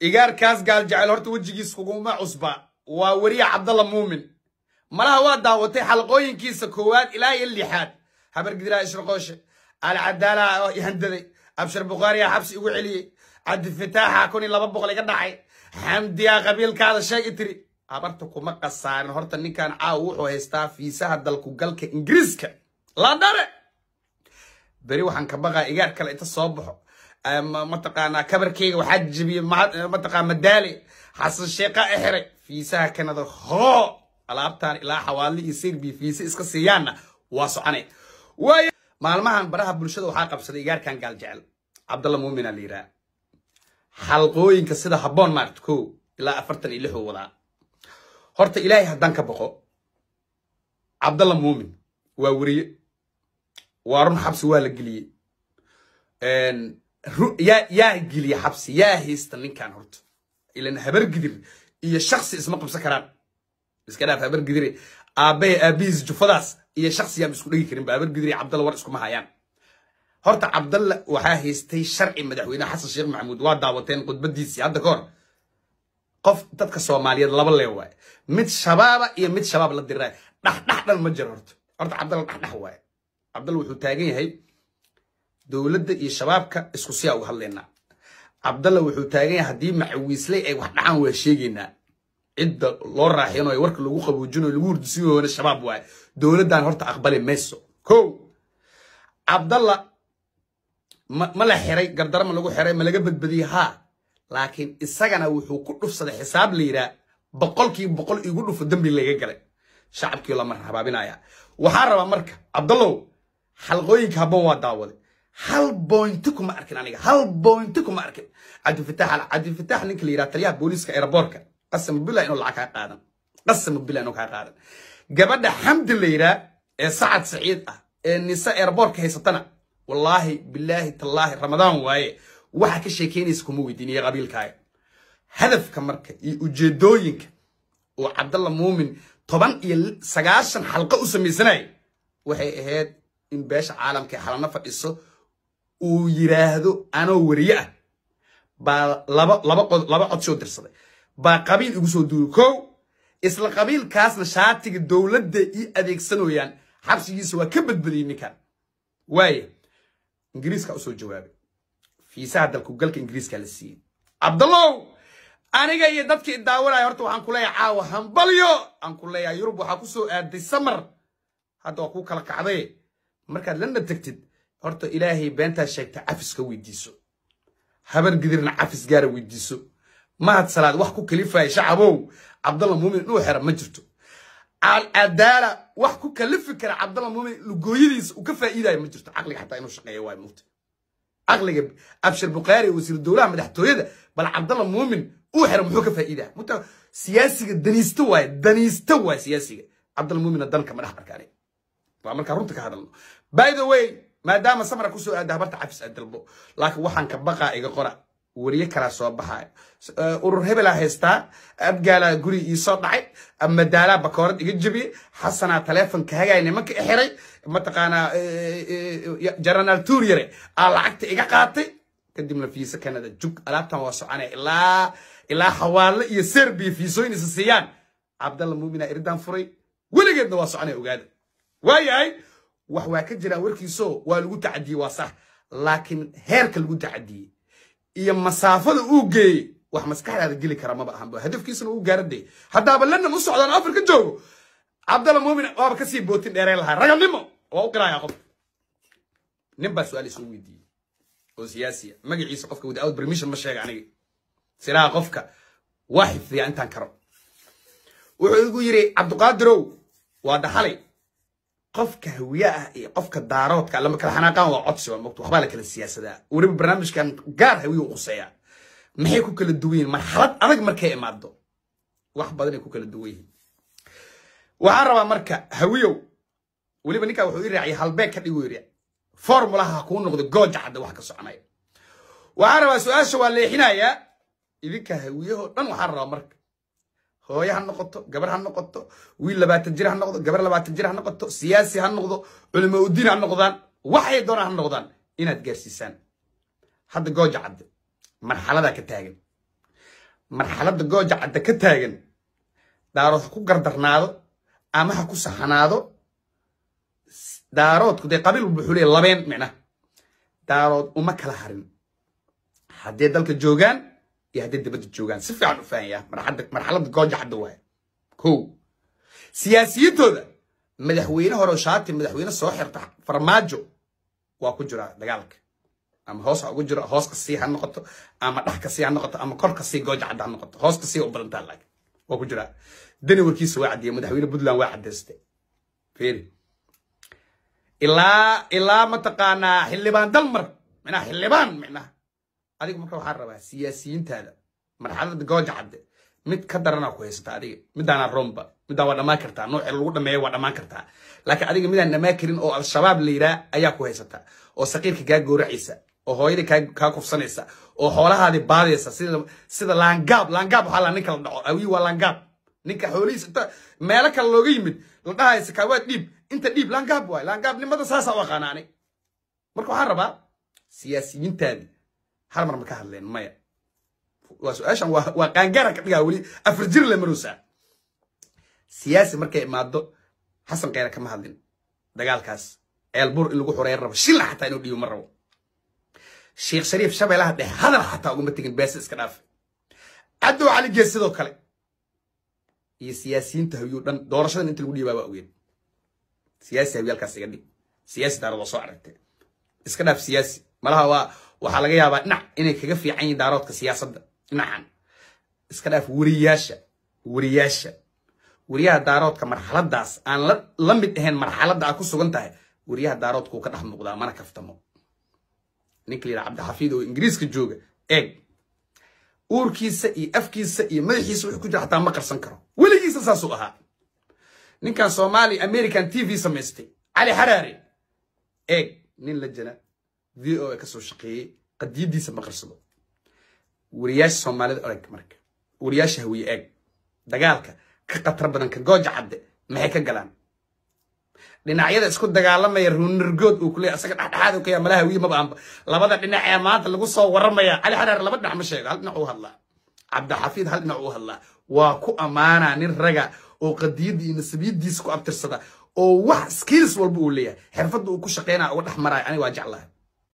igaarkaas gaal horta wejigiis kuguma cusba waa weriya cabdalla muumin malaha waa daawatay xalqooyinkiisa koowaad ilaa iyo lixaad habargidiraa ishraqooshe alcadaalaa handaday abshir bukhaariyaa xabsi igu celiyey cabdifitaaxa kun iyo laba boqol iga dhacay xamdiyaa qabiilkaada sheeg i tiri habarta kuma qasaarin horta ninkan caaw wuxuu haystaa fiisaha dalku galka ingiriiska la dhare beri waxaan ka baqaa igaar kale inta soo baxo mataqaanaa kabarkeyga waxaa jebiyey mataqa madaale xasan sheeka exere fiisaha kanada hoo alaabtaan ilaa xawaadli iyo serbiya fiise iska siiyaanna waa socone maalmahan baraha bulshada waxaa qabsaday igaarkan gaal jecel cabdalla muumina la yidhaha xalqooyinka sida haboon maarad ko ilaa afartan iyo lixuu wadaa horta ilaahay haddaan ka boqo cabdalla muumin waa weriye waa run xabsi waa la geliyey yaa geliya xabsi yaa haysta ninkan horta ilan habargidir iyo shaksi isma qabsan karaan iska dhaaf habargidire aabbee aabbihiis jufadaas iyo shaksiyaama isku dhigi karinba habargidire cabdalla war iskuma hayaan horta cabdalla waxaa haystay sharci madaxweyneha xasan sheekh maxamuud waa daawateen khudbadiisii hadda ka hor qof dadka soomaaliyeed laba lee waaye mid shabaaba iyo mid shabaab la diriraay dhexdhexdhan ma jiro horta horta cabdalla dhexdhex waaye cabdalla wuxuu taagan yahay dowladda iyo shabaabka isku si a uga hadlaynaa cabdalla wuxuu taagan yahay haddii macawiisley ay wax dhacaan waa sheegaynaa cidda loo raaxino ee warka lagu qaboojino lagu hurdisiyoona shabaab waaye dowladdan horta aqbali mayso ko cabdalla ma la xiray gardaro ma lagu xiray ma laga badbadiyey haa laakiin isagana wuxuu ku dhufsaday xisaab la yidhaah boqolkiiba boqol igu dhufo dembi layga galay shacabkii lama habaabinaya waxaa rabaa marka cabdallow xalqooyinka haboon waa daawaday hal bointi kuma arkin aniga hal bointi kuma arkin cabdifatax cabdifatax ninka la yidhaha taliyaha booliiska aeroboortka qasam bila inuu lacag kaa qaadan qasam bila inuu kaa qaadan gabadha xamdi la yidhaha ee sacad saciid ah ee nise aeroboortka haysatana wallaahi bilaahi tallaahi ramadaan waaye waxaa ka sheekeynaysa kuma weydiiniye qabiilkaaga hadafka marka iyo ujeedooyinka oo cabdalla muumin toban iyo sagaashan xalqo u samaysanaya waxay ahayd in beesha caalamka xalana fadhiso uu yiraahdo anoo weriye ah baa laba cod soo dirsaday baa qabiil igu soo duuray kow isla qabiilkaasna shaatiga dowladda ii adeegsanoyaan xabsigiisa waa ka badbadiyey ninkan waaya ingiriiska usoo jawaabay fiisaha dalkugalka ingiriiskaa la siiyey cabdallow aniga iyo dadkii idaawanaya horta waxaan ku leeyahay caawa hambalyo aan ku leeyahay yurub waxaa ku soo aaday samar hadda waa kuu kala kacday markaad landa tegtid horta ilaahay beentaa sheegta cafiska weydiiso habar gidirna cafis gaara ah weydiiso mahad salaad wax ku kalifaya shacabow cabdalla muumin inuu xera ma jirto aladaala wax ku kalifi kara cabdalla muumin lugooyadiisa uu ka faa'iidaya ma jirto caqliga xataa inuu shaqeeya waay mugta caqliga abshir bukhaari wasiir dowlaha madaxtooyada bal cabdalla muumin uu xera muxuu ka faa'iidaya mugta siyaasiga daniista waaye daniista waaye siyaasiga cabdalla muuminna danka ma arkaane waa markaa runta ka hadalno by the way maadaama samra kusoo aada habarta cafis aad dalbo laakiin waxaan ka baqaa iga qora weriye kalaa soo baxaay e, urur hebelaa haystaa abgaalaa guri iisoo dhacay madaalaa bakoorad iga jebiyey xasanaa taleefonka hagaay nimanka i xiray mataqaanaa jaranaal e, e, tuuryare aa lacagta iga qaatay kadibna fiise kanada jug alaabtan waa soconaya ilaa ilaa xawaalo iyo serbiya fiisooyinisa siiyaan cabdalla muumina iridaan furay weligeedna waa soconaya ogaada waayahay wax waa ka jiraan warkiiso waa lagu tacadiyey waa sax laakiin heerka lagu tacadiyey iyo masaafada uu geeyey wax maskaxdaada geli kara maba ahanba hadafkiisuna uu gaaradee haddaaba landan u socdaan afar joogo cabdalla muumin waaba kasii bootin dheereen lahaa ragalnimo waa u qiraaya qof nin baa su-aal isuu weydiiyey oo siyaasiya magaciisa qofka without permission ma sheega aniga silaha qofka waa xifdiyaa intaan karo wuxuu igu yidhi cabdiqaadirow waa dhaxalay qofka hawiye ah iyo qofka daaroodka lama kala xanaaqaan waa codsi waa mogto waxbaa la kala siyaasadaa weliba barnaamijkan gaar hawiye u quseeya maxay ku kala duwan yihiin marxalad adag markay imaado wax badanay ku kala duwan yihiin waxaan rabaa marka hawiyow weliba ninkaa wuxuu ii raaciyay halbeeg ka dhigu yidhi formulaha ha kuu noqdo gooja hadda wax ka soconaya waxaan rabaa su-aasha waa leexinayaa idinka hawiyahoo dhan waxaan rabaa marka hooye ha noqoto gabar ha noqoto wiil labaatan jir ha noqdo gabar labaatan jir ha noqoto siyaasi ha noqdo culimo udiin ha noqdaan waxay doonaan ha noqdaan inaad gaarsiisaan hadda gooja cadde marxaladaa ka taagan marxalada gooja cadda ka taagan daarood ha ku gardarnaado ama ha ku saxanaado daaroodku dee qabiil walba wuxuu labeen micna daarood uma kala harin haddee dalka joogaan iyo hadday dabadda joogaan si fiican u fahanyaa marxaladda gooja hadda waay ko siyaasiyintooda madaxweyne hore shaati madaxweyne soo xirta farmaajo waa ku jiraa dagaalka ama hoos ha ugu jiro hoos ka sii ha noqoto ama dhex ka sii ha noqoto ama kor ka sii gooja cadda ha noqoto hoos ka sii u badantaa laakiin waa ku jiraa dani warkiisa waa caddeeyey madaxweyne puntland waa xildhibaan dalmar micnaha adiga marka waxaa rabaa siyaasiyiintaada marxalada gooja cadde mid ka daranaa ku haysata adiga midaanaa romba midaan waa dhamaan kartaa nooce lagu dhameeya waa dhamaan kartaa laakiin adiga midaan dhamaan karin oo al-shabaab la yidhaah ayaa ku haysata oo saqiirka kaa gooracaysa oo hooyada kaa kufsanaysa oo xoolahaadii baadaysa sida laangaab laangaab waxaa laa ninka la dhaco awii waa laangaab ninka xoolihiisa inta meelo kale looga yimid la dhahaya sakaawaad dhiib inta dhiib laangaab waay laangaab nimada saasaa u aqaanaanay marka waxaan rabaa siyaasiyiintaadii hal mar ma ka hadleen maya waa su-aashan waa qaangaara ka dhigaa weli afar jir le maroosaa siyaasi markay imaado xasan kayre kama hadlin dagaalkaas ceelbuur in lagu xoreyn rabo shilla xataa inuu dhiibo ma rabo sheekh shariif shabeelaha dhex hadal xataa ugama tegin beese iska dhaafe cadow cali gees sidoo kale iyo siyaasiyiinta hawyuu dhan doorashadan inta lagu dhiibaa waa ogeen siyaasi hawyaalkaas iga dhig siyaasi taarad soo aragtay iska dhaaf siyaasi malaha waa waxaa laga yaabaa dhinac inay kaga fiican yihiin daaroodka siyaasadda dhinacan iska dhaaf weriyaasha weriyaasha weriyaha daaroodka marxaladaas aan la mid ahayn marxaladda aad ku sugan tahay weriyaha daaroodkuu ka dhex muuqdaa mana kaftamo ninka layidhaha cabdixafiid oo ingiriiska jooga eeg uurkiisa iyo afkiisa iyo madaxiisa wuxuu ku jira xataa ma qarsan karo weligiisa saasuu ahaa ninkan soomaali american t v samaystay cali xaraari eeg nin la jana v o a kasoo shaqeeyey qadiyadiisa maqarsado wariyaasha soomaalida oreg marka wariyaasha hawiye eeg dagaalka ka khatar badan ka gooja cadde maxay ka galaan dhinacyada isku dagaalamaya runargood uu kuley asaga dhexdhexaad ka yaa malaha hawiye maba aanba labada dhinac ee maanta lagu soo waramaya cali xaraar laba dhinac ma sheego hal dhinac uu hadlaa cabdixafiid hal dhinac uu hadlaa waa ku ammaanaa nin raga oo qadiyadii iyo nasabiyidiisa ku abtirsada oo wax skills walba uu leeyahay xirfadda uu ku shaqeynaa uga dhex maraayo aniga waa jeclahay